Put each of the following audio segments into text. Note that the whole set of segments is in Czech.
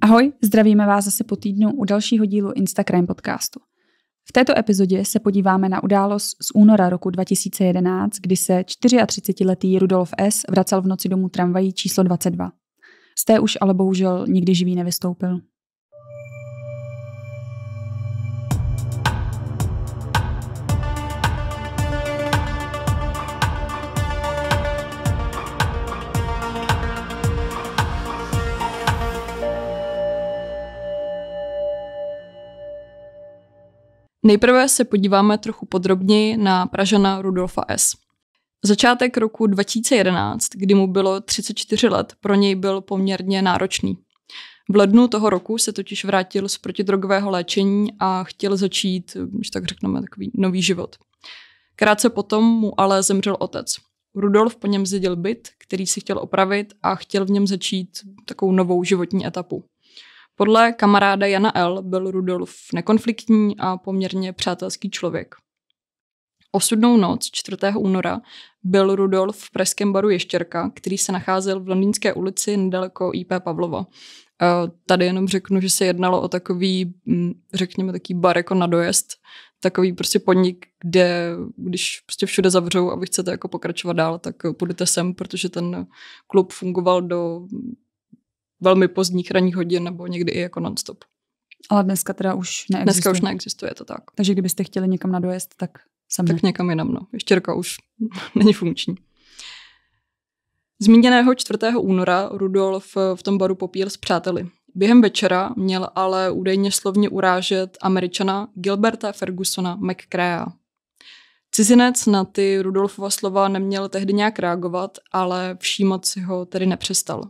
Ahoj, zdravíme vás zase po týdnu u dalšího dílu Instagram podcastu. V této epizodě se podíváme na událost z února roku 2011, kdy se 34-letý Rudolf S. vracel v noci domů tramvají číslo 22. Z té už ale bohužel nikdy živý nevystoupil. Nejprve se podíváme trochu podrobněji na Pražana Rudolfa S. Začátek roku 2011, kdy mu bylo 34 let, pro něj byl poměrně náročný. V lednu toho roku se totiž vrátil z protidrogového léčení a chtěl začít, když tak řekneme, takový nový život. Krátce potom mu ale zemřel otec. Rudolf po něm zjedil byt, který si chtěl opravit a chtěl v něm začít takovou novou životní etapu. Podle kamaráda Jana L. byl Rudolf nekonfliktní a poměrně přátelský člověk. Osudnou noc 4. února byl Rudolf v pražském baru Ještěrka, který se nacházel v Londýnské ulici nedaleko IP Pavlova. Tady jenom řeknu, že se jednalo o takový, mm, řekněme, takový bar jako na dojezd, takový prostě podnik, kde když prostě všude zavřou a vy chcete jako pokračovat dál, tak půjdete sem, protože ten klub fungoval do velmi pozdních ranních hodin nebo někdy i jako nonstop. Ale dneska teda už neexistuje. Dneska už neexistuje to tak. Takže kdybyste chtěli někam dojezd, tak sami. Tak někam jinam, no. roka už není funkční. Zmíněného 4. února Rudolf v tom baru popíl s přáteli. Během večera měl ale údajně slovně urážet američana Gilberta Fergusona McCrea. Cizinec na ty Rudolfova slova neměl tehdy nějak reagovat, ale všímat si ho tedy nepřestal.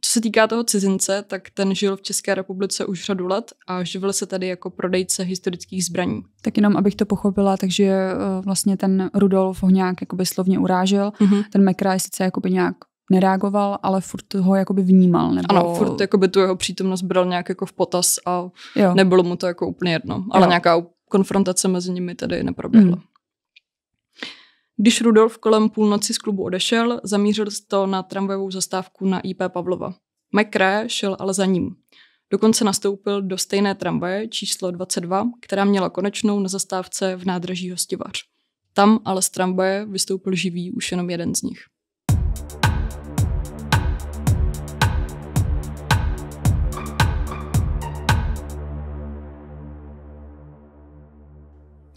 Co se týká toho cizince, tak ten žil v České republice už řadu let a živil se tady jako prodejce historických zbraní. Tak jenom abych to pochopila, takže eh, vlastně ten Rudolf ho nějak jakoby slovně urážel, mm-hmm. ten McRae sice jakoby nějak nereagoval, ale furt ho jakoby vnímal. Nebo... Ano, furt jakoby tu jeho přítomnost bral nějak jako v potaz a jo. nebylo mu to jako úplně jedno. Ale jo. nějaká konfrontace mezi nimi tady neproběhla. Mm. Když Rudolf kolem půlnoci z klubu odešel, zamířil to na tramvajovou zastávku na IP Pavlova. McRae šel ale za ním. Dokonce nastoupil do stejné tramvaje číslo 22, která měla konečnou na zastávce v nádraží Hostivař. Tam ale z tramvaje vystoupil živý už jenom jeden z nich.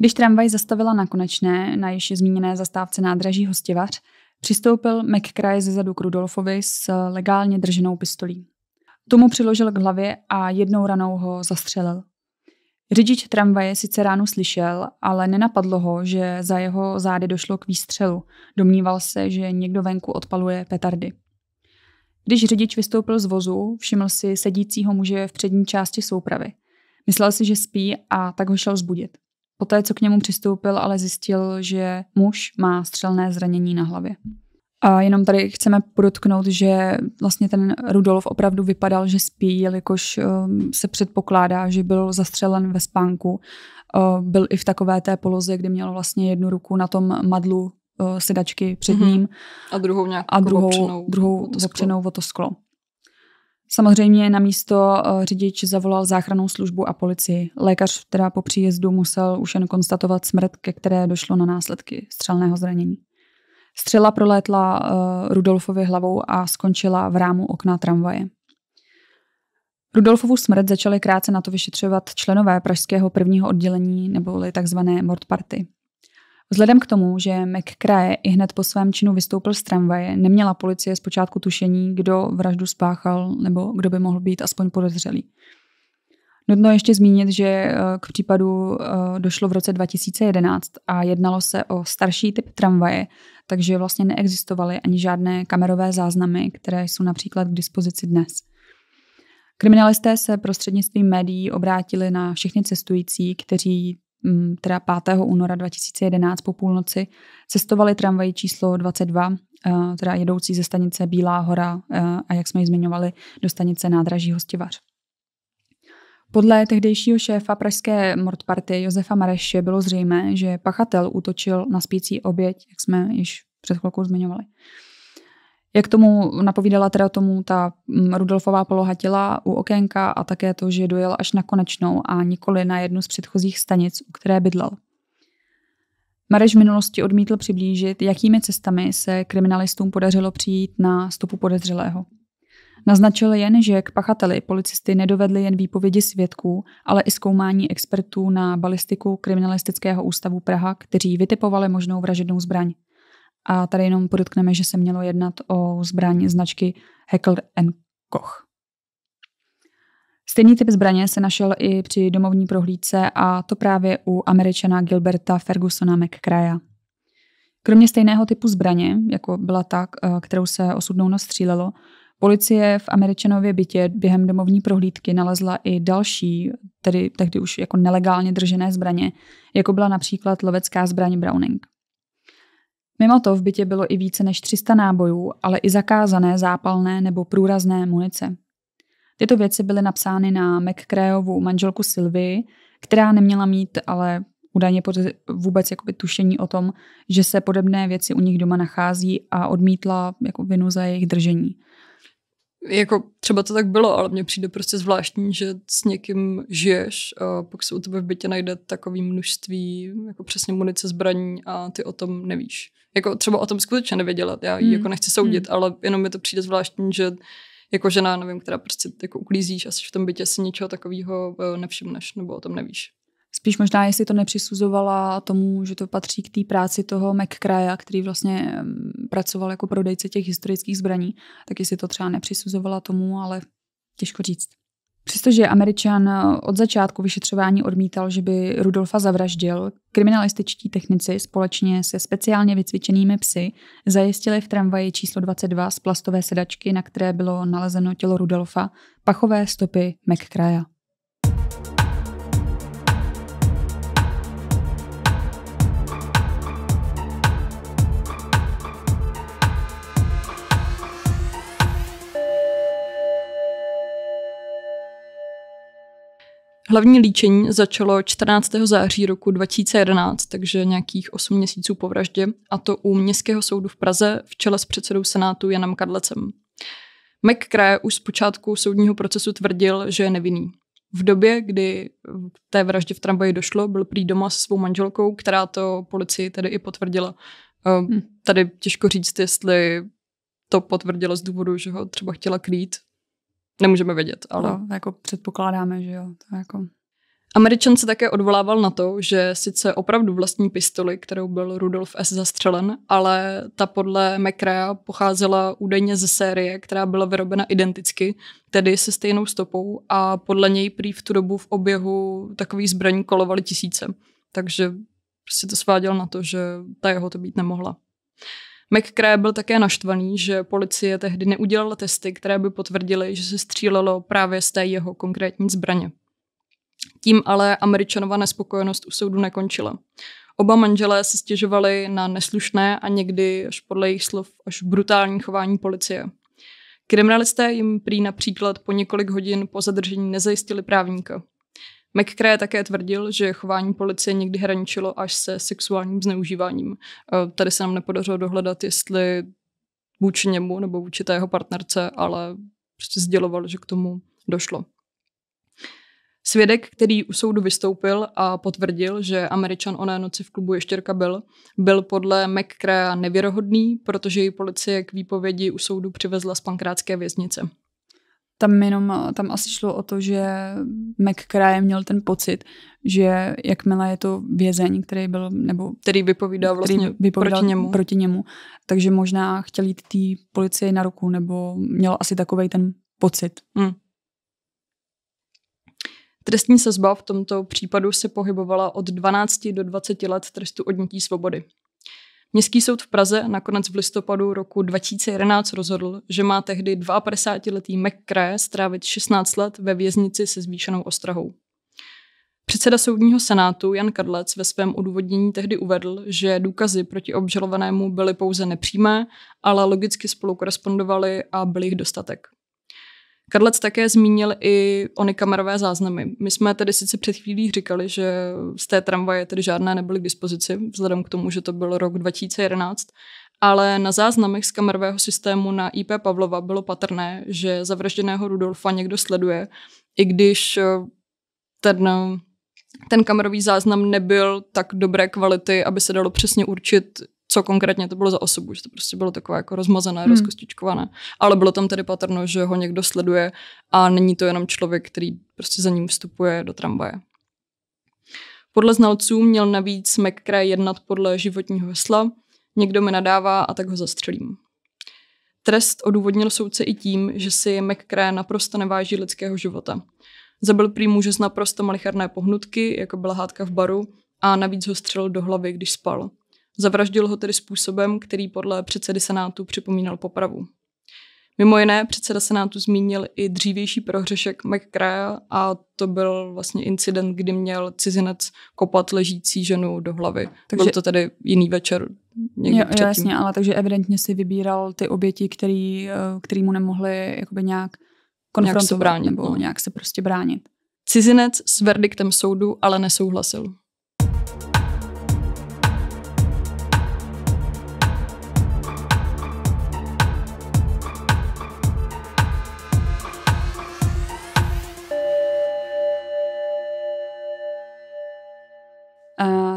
Když tramvaj zastavila na konečné, na již zmíněné zastávce nádraží Hostivař, přistoupil McCray ze zadu k Rudolfovi s legálně drženou pistolí. Tomu přiložil k hlavě a jednou ranou ho zastřelil. Řidič tramvaje sice ránu slyšel, ale nenapadlo ho, že za jeho zády došlo k výstřelu. Domníval se, že někdo venku odpaluje petardy. Když řidič vystoupil z vozu, všiml si sedícího muže v přední části soupravy. Myslel si, že spí a tak ho šel zbudit. Poté, co k němu přistoupil, ale zjistil, že muž má střelné zranění na hlavě. A jenom tady chceme podotknout, že vlastně ten Rudolf opravdu vypadal, že spí, jelikož um, se předpokládá, že byl zastřelen ve spánku. Uh, byl i v takové té poloze, kdy měl vlastně jednu ruku na tom madlu uh, sedačky před mhm. ním. Mm-hmm. A druhou nějakou a druhou, opřenou, druhou opřenou o to sklo. Samozřejmě na místo eh, řidič zavolal záchranou službu a policii. Lékař teda po příjezdu musel už jen konstatovat smrt, ke které došlo na následky střelného zranění. Střela prolétla eh, Rudolfovi hlavou a skončila v rámu okna tramvaje. Rudolfovu smrt začaly krátce na to vyšetřovat členové pražského prvního oddělení neboli tzv. mordparty. Vzhledem k tomu, že McCrae i hned po svém činu vystoupil z tramvaje, neměla policie zpočátku tušení, kdo vraždu spáchal nebo kdo by mohl být aspoň podezřelý. Nutno ještě zmínit, že eh, k případu eh, došlo v roce 2011 a jednalo se o starší typ tramvaje, takže vlastně neexistovaly ani žádné kamerové záznamy, které jsou například k dispozici dnes. Kriminalisté se prostřednictvím médií obrátili na všechny cestující, kteří Mm, teda 5. února 2011 po půlnoci, cestovali tramvají číslo 22, eh, teda jedoucí ze stanice Bílá hora eh, a jak jsme ji zmiňovali, do stanice nádraží Hostivař. Podle tehdejšího šéfa pražské mordparty Josefa Mareše bylo zřejmé, že pachatel útočil na spící oběť, jak jsme již před chvilkou zmiňovali. Jak tomu napovídala teda tomu ta mm, Rudolfová poloha těla u okénka a také to, že dojel až na konečnou a nikoli na jednu z předchozích stanic, u které bydlel. Mareš v minulosti odmítl přiblížit, jakými cestami se kriminalistům podařilo přijít na stopu podezřelého. Naznačil jen, že k pachateli policisty nedovedli jen výpovědi svědků, ale i zkoumání expertů na balistiku Kriminalistického ústavu Praha, kteří vytipovali možnou vražednou zbraň – a tady jenom podotkneme, že se mělo jednat o zbraň značky Heckler Koch. Stejný typ zbraně se našel i při domovní prohlídce a to právě u američana Gilberta Fergusona McCraya. Kromě stejného typu zbraně, jako byla ta, eh, kterou se osudnou nostřílelo, policie v američanově bytě během domovní prohlídky nalezla i další, tedy tehdy už jako nelegálně držené zbraně, jako byla například lovecká zbraň Browning. Mimo to v bytě bylo i více než 300 nábojů, ale i zakázané zápalné nebo průrazné munice. Tyto věci byly napsány na McCrayovu manželku Sylvie, která neměla mít ale údajně vůbec jakoby tušení o tom, že se podobné věci u nich doma nachází a odmítla jako vinu za jejich držení jako třeba to tak bylo, ale mně přijde prostě zvláštní, že s někým žiješ a pokud se u tebe v bytě najde takový množství jako přesně munice zbraní a ty o tom nevíš. Jako třeba o tom skutečně nevěděla, já ji mm. jako nechci soudit, mm. ale jenom mi to přijde zvláštní, že jako žena, nevím, která prostě jako uklízíš a jsi v tom bytě si něčeho takového eh, nevšimneš nebo o tom nevíš. Spíš možná, jestli to nepřisuzovala tomu, že to patří k té práci toho McCraya, který vlastně pracoval jako prodejce těch historických zbraní, tak jestli to třeba nepřisuzovala tomu, ale těžko říct. Přestože Američan eh, od začátku vyšetřování odmítal, že by Rudolfa zavraždil, kriminalističtí technici společně se speciálně vycvičenými psy zajistili v tramvaji číslo 22 z plastové sedačky, na které bylo nalezeno tělo Rudolfa, pachové stopy McCraya. Hlavní líčení začalo 14. září roku 2011, takže nějakých 8 měsíců po vraždě, a to u Městského soudu v Praze v čele s předsedou Senátu Janem Kadlecem. McCrae už z počátku soudního procesu tvrdil, že je nevinný. V době, kdy k té vraždě v tramvaji došlo, byl prý doma se svou manželkou, která to policii tedy i potvrdila. Eh, hm. Tady těžko říct, jestli to potvrdila z důvodu, že ho třeba chtěla krýt, Nemůžeme vědět, ale... No, jako předpokládáme, že jo. To jako... Američan se také odvolával na to, že sice opravdu vlastní pistoli, kterou byl Rudolf S. zastřelen, ale ta podle McRae pocházela údajně ze série, která byla vyrobena identicky, tedy se stejnou stopou a podle něj prý v tu dobu v oběhu takových zbraní kolovaly tisíce. Takže prostě to sváděl na to, že ta jeho to být nemohla. McCray byl také naštvaný, že policie tehdy neudělala testy, které by potvrdily, že se střílelo právě z té jeho konkrétní zbraně. Tím ale američanova nespokojenost u soudu nekončila. Oba manželé se stěžovali na neslušné a někdy, až podle jejich slov, až brutální chování policie. Kriminalisté jim prý například po několik hodin po zadržení nezajistili právníka. McCray také tvrdil, že chování policie někdy hraničilo až se sexuálním zneužíváním. Eh, tady se nám nepodařilo dohledat, jestli vůči němu nebo vůči té jeho partnerce, ale prostě sděloval, že k tomu došlo. Svědek, který u soudu vystoupil a potvrdil, že američan oné noci v klubu Ještěrka byl, byl podle McCrea nevěrohodný, protože její policie k výpovědi u soudu přivezla z pankrátské věznice. Tam jenom, eh, tam asi šlo o to, že McCrae měl ten pocit, že jakmile je to vězeň, který byl, nebo který vypovídal, vlastně který vypovídal proti, němu. proti němu, takže možná chtěl jít té policii na ruku, nebo měl asi takový ten pocit. Hmm. Trestní sazba v tomto případu se pohybovala od 12 do 20 let trestu odnětí svobody. Městský soud v Praze nakonec v listopadu roku 2011 rozhodl, že má tehdy 52-letý McCray strávit 16 let ve věznici se zvýšenou ostrahou. Předseda soudního senátu Jan Kadlec ve svém odůvodnění tehdy uvedl, že důkazy proti obžalovanému byly pouze nepřímé, ale logicky spolu korespondovaly a byly jich dostatek. Karlec také zmínil i ony kamerové záznamy. My jsme tedy sice před chvílí říkali, že z té tramvaje tedy žádné nebyly k dispozici, vzhledem k tomu, že to byl rok 2011, ale na záznamech z kamerového systému na IP Pavlova bylo patrné, že zavražděného Rudolfa někdo sleduje, i když eh, ten, ten kamerový záznam nebyl tak dobré kvality, aby se dalo přesně určit, co konkrétně to bylo za osobu, že to prostě bylo takové jako rozmazané, hmm. rozkostičkované. Ale bylo tam tedy patrno, že ho někdo sleduje a není to jenom člověk, který prostě za ním vstupuje do tramvaje. Podle znalců měl navíc McCray jednat podle životního hesla Někdo mi nadává a tak ho zastřelím. Trest odůvodnil soudce i tím, že si McCray naprosto neváží lidského života. Zabil prý muže z naprosto malicherné pohnutky, jako byla hádka v baru, a navíc ho střelil do hlavy, když spal. Zavraždil ho tedy způsobem, který podle předsedy Senátu připomínal popravu. Mimo jiné, předseda Senátu zmínil i dřívější prohřešek McCraya a to byl vlastně incident, kdy měl cizinec kopat ležící ženu do hlavy. Takže, byl to tedy jiný večer někdy jo, předtím. Jasně, ale takže evidentně si vybíral ty oběti, který, eh, který mu nemohli jakoby nějak konfrontovat nějak se bránit, nebo no. nějak se prostě bránit. Cizinec s verdiktem soudu ale nesouhlasil.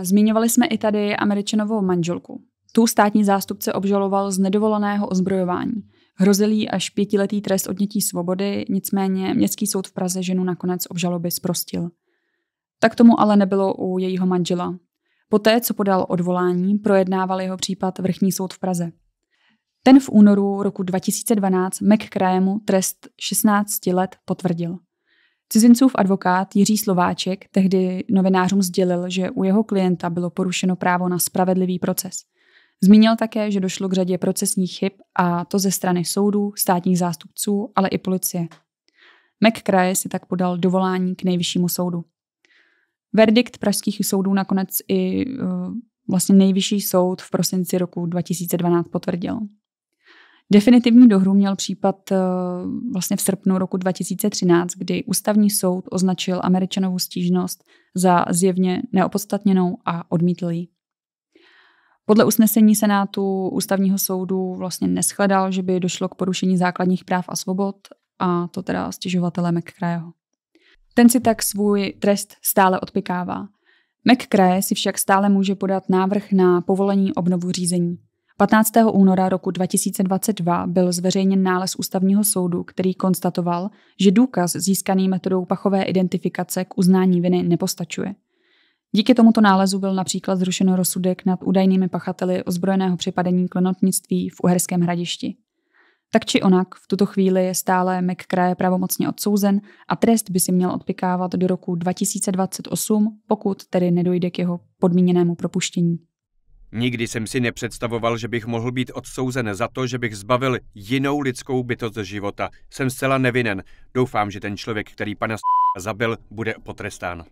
Zmiňovali jsme i tady američanovou manželku. Tu státní zástupce obžaloval z nedovoleného ozbrojování. Hrozilý až pětiletý trest odnětí svobody, nicméně Městský soud v Praze ženu nakonec obžaloby zprostil. Tak tomu ale nebylo u jejího manžela. Poté, co podal odvolání, projednával jeho případ Vrchní soud v Praze. Ten v únoru roku 2012 McCrayemu trest 16 let potvrdil. Cizincův advokát Jiří Slováček tehdy novinářům sdělil, že u jeho klienta bylo porušeno právo na spravedlivý proces. Zmínil také, že došlo k řadě procesních chyb a to ze strany soudů, státních zástupců, ale i policie. McCrae si tak podal dovolání k nejvyššímu soudu. Verdikt pražských soudů nakonec i eh, vlastně nejvyšší soud v prosinci roku 2012 potvrdil. Definitivní dohru měl případ eh, vlastně v srpnu roku 2013, kdy ústavní soud označil američanovou stížnost za zjevně neopodstatněnou a odmítl ji. Podle usnesení Senátu ústavního soudu vlastně neschledal, že by došlo k porušení základních práv a svobod, a to teda stěžovatele McCraeho. Ten si tak svůj trest stále odpikává. McCray si však stále může podat návrh na povolení obnovu řízení – 15. února roku 2022 byl zveřejněn nález ústavního soudu, který konstatoval, že důkaz získaný metodou pachové identifikace k uznání viny nepostačuje. Díky tomuto nálezu byl například zrušen rozsudek nad údajnými pachateli ozbrojeného přepadení klenotnictví v Uherském hradišti. Tak či onak, v tuto chvíli je stále McCrae pravomocně odsouzen a trest by si měl odpikávat do roku 2028, pokud tedy nedojde k jeho podmíněnému propuštění. Nikdy jsem si nepředstavoval, že bych mohl být odsouzen za to, že bych zbavil jinou lidskou bytost života. Jsem zcela nevinen. Doufám, že ten člověk, který pana zabil, bude potrestán.